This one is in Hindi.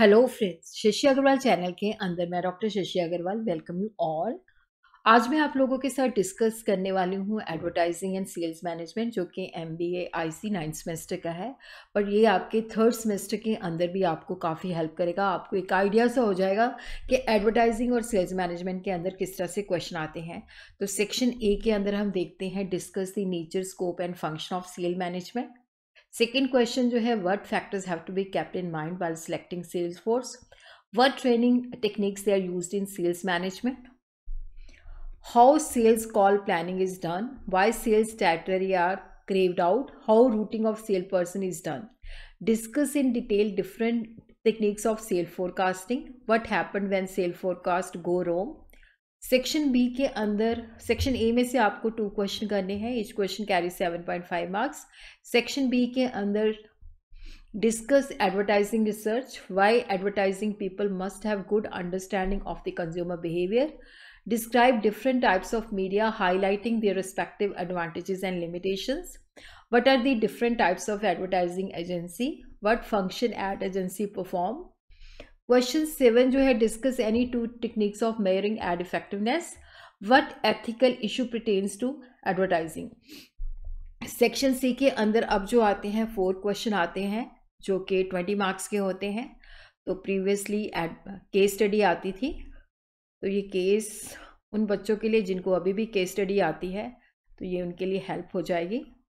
Hello friends Shashi Agarwal channel के अंदर मैं doctor Shashi Agarwal welcome you all आज मैं आप लोगों के साथ डिस्कस करने वाली हूँ एडवर्टाइजिंग एंड सेल्स मैनेजमेंट जो कि M B A I C ninth semester का है पर ये आपके थर्ड सेमेस्टर के अंदर भी आपको काफ़ी हेल्प करेगा आपको एक आइडिया सा हो जाएगा कि एडवर्टाइजिंग और सेल्स मैनेजमेंट के अंदर किस तरह से क्वेश्चन आते हैं तो सेक्शन ए के अंदर हम देखते हैं discuss the nature scope and function of sale management Second question जो है what factors have to be kept in mind while selecting sales force? What training techniques they are used in sales management? How sales call planning is done? Why sales territory are craved out? How routing of salesperson is done? Discuss in detail different techniques of sales forecasting. What happened when sales forecast go wrong? Section B के अंदर सेक्शन ए में से आपको टू क्वेश्चन करने हैं each question carry seven point five marks section B के अंदर discuss advertising research why advertising people must have good understanding of the consumer behaviour describe different types of media highlighting their respective advantages and limitations what are the different types of advertising agency what function at agency perform question seven जो है discuss any two techniques of measuring ad effectiveness what ethical issue pertains to advertising section C के अंदर अब जो आते हैं फोर क्वेश्चन आते हैं जो कि ट्वेंटी मार्क्स के होते हैं तो प्रीवियसली केस स्टडी आती थी तो ये केस उन बच्चों के लिए जिनको अभी भी केस स्टडी आती है तो ये उनके लिए हेल्प हो जाएगी